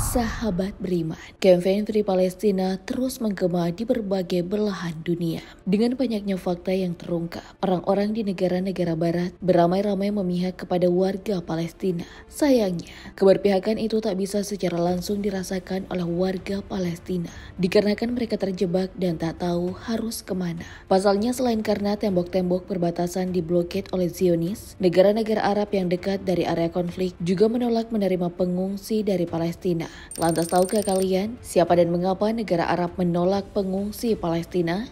Sahabat beriman, kampanye Free Palestina terus menggema di berbagai belahan dunia. Dengan banyaknya fakta yang terungkap, orang-orang di negara-negara barat beramai-ramai memihak kepada warga Palestina. Sayangnya, keberpihakan itu tak bisa secara langsung dirasakan oleh warga Palestina, dikarenakan mereka terjebak dan tak tahu harus kemana. Pasalnya selain karena tembok-tembok perbatasan diblokir oleh Zionis, negara-negara Arab yang dekat dari area konflik juga menolak menerima pengungsi dari Palestina. Lantas tahukah kalian siapa dan mengapa negara Arab menolak pengungsi Palestina?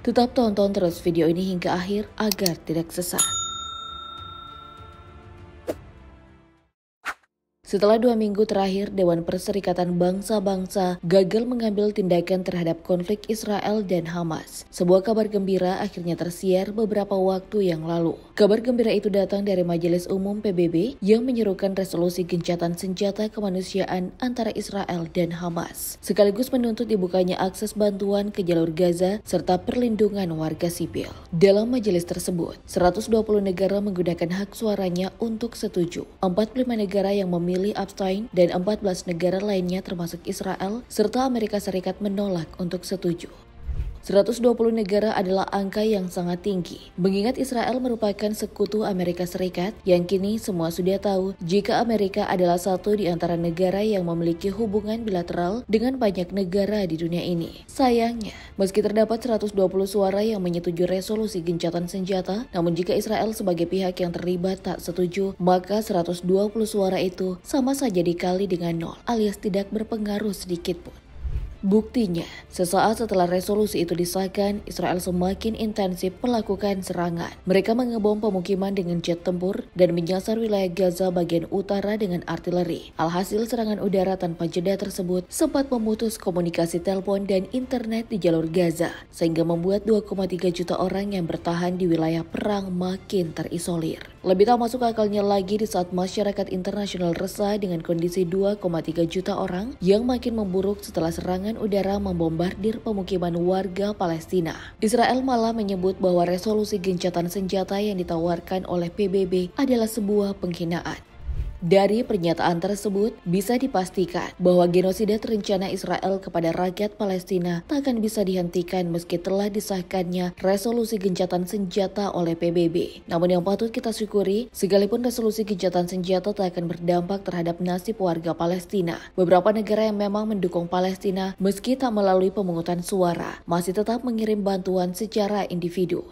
Tetap tonton terus video ini hingga akhir agar tidak sesat. Setelah dua minggu terakhir, Dewan Perserikatan Bangsa-Bangsa gagal mengambil tindakan terhadap konflik Israel dan Hamas. Sebuah kabar gembira akhirnya tersiar beberapa waktu yang lalu. Kabar gembira itu datang dari Majelis Umum PBB yang menyerukan resolusi gencatan senjata kemanusiaan antara Israel dan Hamas, sekaligus menuntut dibukanya akses bantuan ke jalur Gaza serta perlindungan warga sipil. Dalam majelis tersebut, 120 negara menggunakan hak suaranya untuk setuju. 45 negara yang memilih memilih abstain dan 14 negara lainnya termasuk Israel serta Amerika Serikat menolak untuk setuju. 120 negara adalah angka yang sangat tinggi, mengingat Israel merupakan sekutu Amerika Serikat yang kini semua sudah tahu jika Amerika adalah satu di antara negara yang memiliki hubungan bilateral dengan banyak negara di dunia ini. Sayangnya, meski terdapat 120 suara yang menyetujui resolusi gencatan senjata, namun jika Israel sebagai pihak yang terlibat tak setuju, maka 120 suara itu sama saja dikali dengan nol alias tidak berpengaruh sedikit pun. Buktinya, sesaat setelah resolusi itu disahkan, Israel semakin intensif melakukan serangan. Mereka mengebom pemukiman dengan jet tempur dan menyasar wilayah Gaza bagian utara dengan artileri. Alhasil serangan udara tanpa jeda tersebut sempat memutus komunikasi telepon dan internet di jalur Gaza, sehingga membuat 2,3 juta orang yang bertahan di wilayah perang makin terisolir. Lebih tak masuk akalnya lagi di saat masyarakat internasional resah dengan kondisi 2,3 juta orang yang makin memburuk setelah serangan serangan udara membombardir pemukiman warga Palestina. Israel malah menyebut bahwa resolusi gencatan senjata yang ditawarkan oleh PBB adalah sebuah penghinaan. Dari pernyataan tersebut, bisa dipastikan bahwa genosida terencana Israel kepada rakyat Palestina tak akan bisa dihentikan meski telah disahkannya resolusi gencatan senjata oleh PBB. Namun yang patut kita syukuri, sekalipun resolusi gencatan senjata tak akan berdampak terhadap nasib warga Palestina. Beberapa negara yang memang mendukung Palestina meski tak melalui pemungutan suara, masih tetap mengirim bantuan secara individu.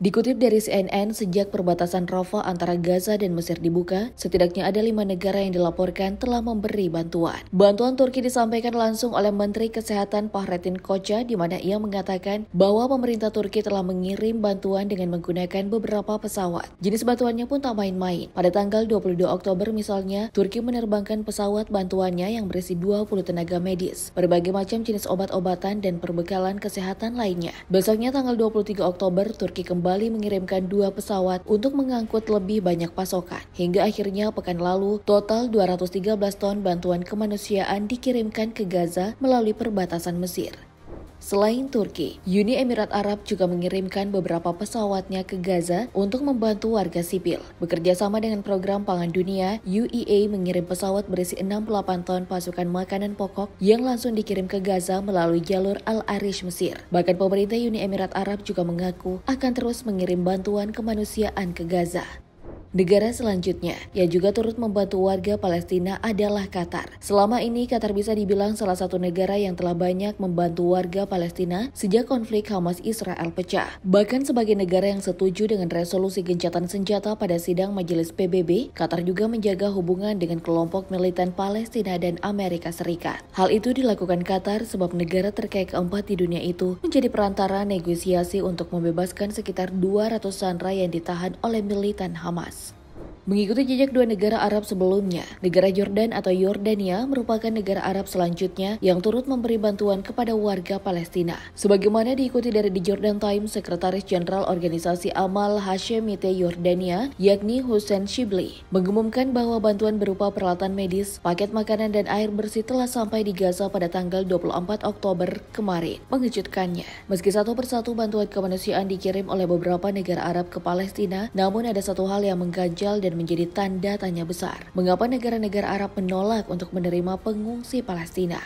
Dikutip dari CNN, sejak perbatasan Rafah antara Gaza dan Mesir dibuka, setidaknya ada lima negara yang dilaporkan telah memberi bantuan. Bantuan Turki disampaikan langsung oleh Menteri Kesehatan Fahrettin Koca, di mana ia mengatakan bahwa pemerintah Turki telah mengirim bantuan dengan menggunakan beberapa pesawat. Jenis bantuannya pun tak main-main. Pada tanggal 22 Oktober misalnya, Turki menerbangkan pesawat bantuannya yang berisi 20 tenaga medis, berbagai macam jenis obat-obatan dan perbekalan kesehatan lainnya. Besoknya tanggal 23 Oktober, Turki kembali kembali mengirimkan dua pesawat untuk mengangkut lebih banyak pasokan. Hingga akhirnya pekan lalu, total 213 ton bantuan kemanusiaan dikirimkan ke Gaza melalui perbatasan Mesir. Selain Turki, Uni Emirat Arab juga mengirimkan beberapa pesawatnya ke Gaza untuk membantu warga sipil. Bekerja sama dengan program pangan dunia, UEA mengirim pesawat berisi 68 ton pasukan makanan pokok yang langsung dikirim ke Gaza melalui jalur Al-Arish Mesir. Bahkan pemerintah Uni Emirat Arab juga mengaku akan terus mengirim bantuan kemanusiaan ke Gaza. Negara selanjutnya yang juga turut membantu warga Palestina adalah Qatar. Selama ini Qatar bisa dibilang salah satu negara yang telah banyak membantu warga Palestina sejak konflik Hamas Israel pecah. Bahkan sebagai negara yang setuju dengan resolusi gencatan senjata pada sidang Majelis PBB, Qatar juga menjaga hubungan dengan kelompok militan Palestina dan Amerika Serikat. Hal itu dilakukan Qatar sebab negara terkaya keempat di dunia itu menjadi perantara negosiasi untuk membebaskan sekitar 200 sandera yang ditahan oleh militan Hamas. Mengikuti jejak dua negara Arab sebelumnya, negara Jordan atau Yordania merupakan negara Arab selanjutnya yang turut memberi bantuan kepada warga Palestina. Sebagaimana diikuti dari The Jordan Times, Sekretaris Jenderal Organisasi Amal Hashemite Yordania, yakni Hussein Shibli, mengumumkan bahwa bantuan berupa peralatan medis, paket makanan dan air bersih telah sampai di Gaza pada tanggal 24 Oktober kemarin. Mengejutkannya, meski satu persatu bantuan kemanusiaan dikirim oleh beberapa negara Arab ke Palestina, namun ada satu hal yang mengganjal dan menjadi tanda tanya besar. Mengapa negara-negara Arab menolak untuk menerima pengungsi Palestina?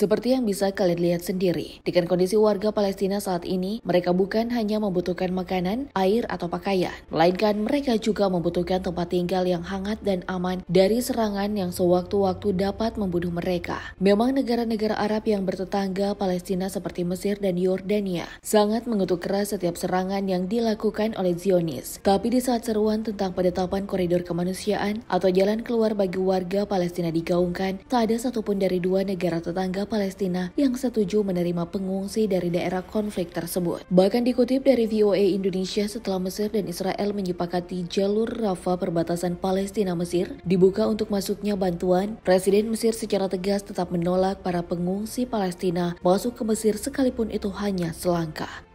Seperti yang bisa kalian lihat sendiri, dengan kondisi warga Palestina saat ini, mereka bukan hanya membutuhkan makanan, air, atau pakaian, melainkan mereka juga membutuhkan tempat tinggal yang hangat dan aman dari serangan yang sewaktu-waktu dapat membunuh mereka. Memang negara-negara Arab yang bertetangga Palestina seperti Mesir dan Yordania sangat mengutuk keras setiap serangan yang dilakukan oleh Zionis. Tapi di saat seruan tentang penetapan koridor kemanusiaan atau jalan keluar bagi warga Palestina digaungkan, tak ada satupun dari dua negara tetangga Palestina yang setuju menerima pengungsi dari daerah konflik tersebut. Bahkan dikutip dari VOA Indonesia setelah Mesir dan Israel menyepakati jalur Rafa perbatasan Palestina-Mesir dibuka untuk masuknya bantuan, Presiden Mesir secara tegas tetap menolak para pengungsi Palestina masuk ke Mesir sekalipun itu hanya selangkah.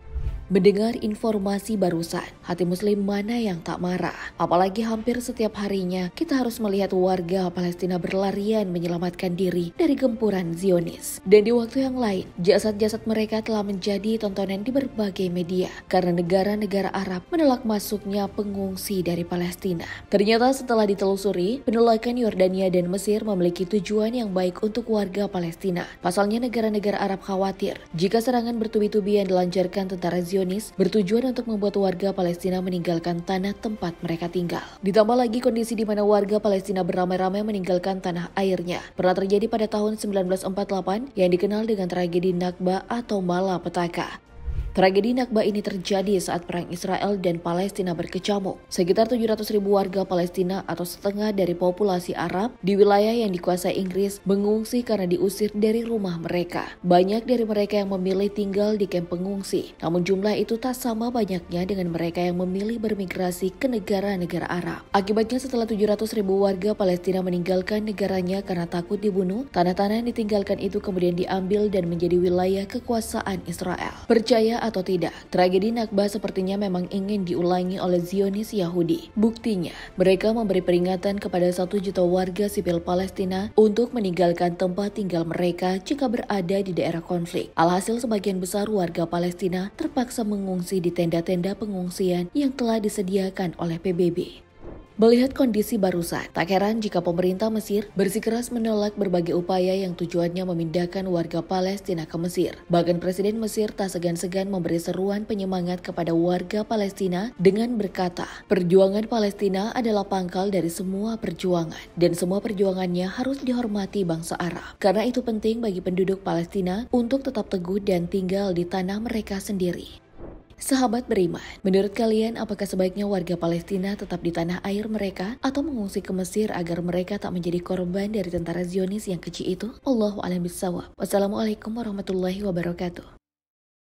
Mendengar informasi barusan, hati muslim mana yang tak marah? Apalagi hampir setiap harinya kita harus melihat warga Palestina berlarian menyelamatkan diri dari gempuran Zionis. Dan di waktu yang lain, jasad-jasad mereka telah menjadi tontonan di berbagai media karena negara-negara Arab menolak masuknya pengungsi dari Palestina. Ternyata setelah ditelusuri, penolakan Yordania dan Mesir memiliki tujuan yang baik untuk warga Palestina. Pasalnya negara-negara Arab khawatir jika serangan bertubi-tubi yang dilancarkan tentara Zionis Zionis bertujuan untuk membuat warga Palestina meninggalkan tanah tempat mereka tinggal. Ditambah lagi kondisi di mana warga Palestina beramai-ramai meninggalkan tanah airnya. Pernah terjadi pada tahun 1948 yang dikenal dengan tragedi Nakba atau Malapetaka. Tragedi Nakba ini terjadi saat perang Israel dan Palestina berkecamuk. Sekitar 700 ribu warga Palestina atau setengah dari populasi Arab di wilayah yang dikuasai Inggris mengungsi karena diusir dari rumah mereka. Banyak dari mereka yang memilih tinggal di kamp pengungsi, namun jumlah itu tak sama banyaknya dengan mereka yang memilih bermigrasi ke negara-negara Arab. Akibatnya setelah 700 ribu warga Palestina meninggalkan negaranya karena takut dibunuh, tanah-tanah yang ditinggalkan itu kemudian diambil dan menjadi wilayah kekuasaan Israel. Percaya atau tidak, tragedi Nakba sepertinya memang ingin diulangi oleh Zionis Yahudi. Buktinya, mereka memberi peringatan kepada satu juta warga sipil Palestina untuk meninggalkan tempat tinggal mereka jika berada di daerah konflik. Alhasil sebagian besar warga Palestina terpaksa mengungsi di tenda-tenda pengungsian yang telah disediakan oleh PBB. Melihat kondisi barusan, tak heran jika pemerintah Mesir bersikeras menolak berbagai upaya yang tujuannya memindahkan warga Palestina ke Mesir. Bahkan Presiden Mesir tak segan-segan memberi seruan penyemangat kepada warga Palestina dengan berkata, perjuangan Palestina adalah pangkal dari semua perjuangan, dan semua perjuangannya harus dihormati bangsa Arab. Karena itu penting bagi penduduk Palestina untuk tetap teguh dan tinggal di tanah mereka sendiri. Sahabat beriman, menurut kalian apakah sebaiknya warga Palestina tetap di tanah air mereka atau mengungsi ke Mesir agar mereka tak menjadi korban dari tentara Zionis yang kecil itu? Allahu a'lam bishawab. Wassalamualaikum warahmatullahi wabarakatuh.